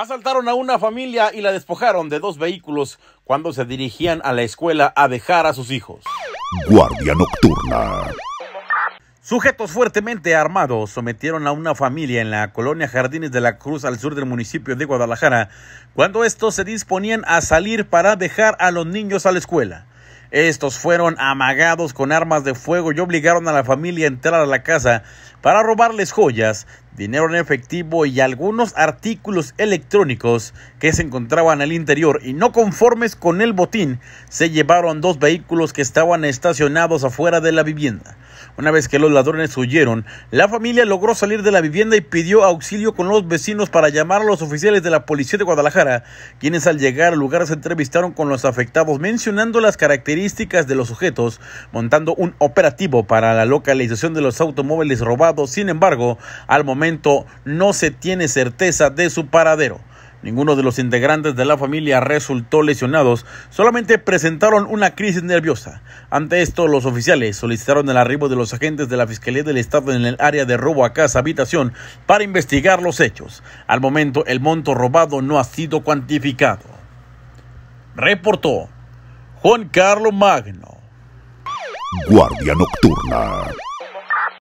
Asaltaron a una familia y la despojaron de dos vehículos cuando se dirigían a la escuela a dejar a sus hijos. Guardia Nocturna. Sujetos fuertemente armados sometieron a una familia en la colonia Jardines de la Cruz al sur del municipio de Guadalajara cuando estos se disponían a salir para dejar a los niños a la escuela. Estos fueron amagados con armas de fuego y obligaron a la familia a entrar a la casa para robarles joyas, dinero en efectivo y algunos artículos electrónicos que se encontraban al interior y no conformes con el botín, se llevaron dos vehículos que estaban estacionados afuera de la vivienda. Una vez que los ladrones huyeron, la familia logró salir de la vivienda y pidió auxilio con los vecinos para llamar a los oficiales de la policía de Guadalajara, quienes al llegar al lugar se entrevistaron con los afectados mencionando las características de los sujetos, montando un operativo para la localización de los automóviles robados. Sin embargo, al momento no se tiene certeza de su paradero. Ninguno de los integrantes de la familia resultó lesionados, solamente presentaron una crisis nerviosa. Ante esto, los oficiales solicitaron el arribo de los agentes de la Fiscalía del Estado en el área de robo a casa habitación para investigar los hechos. Al momento, el monto robado no ha sido cuantificado. Reportó Juan Carlos Magno. Guardia Nocturna.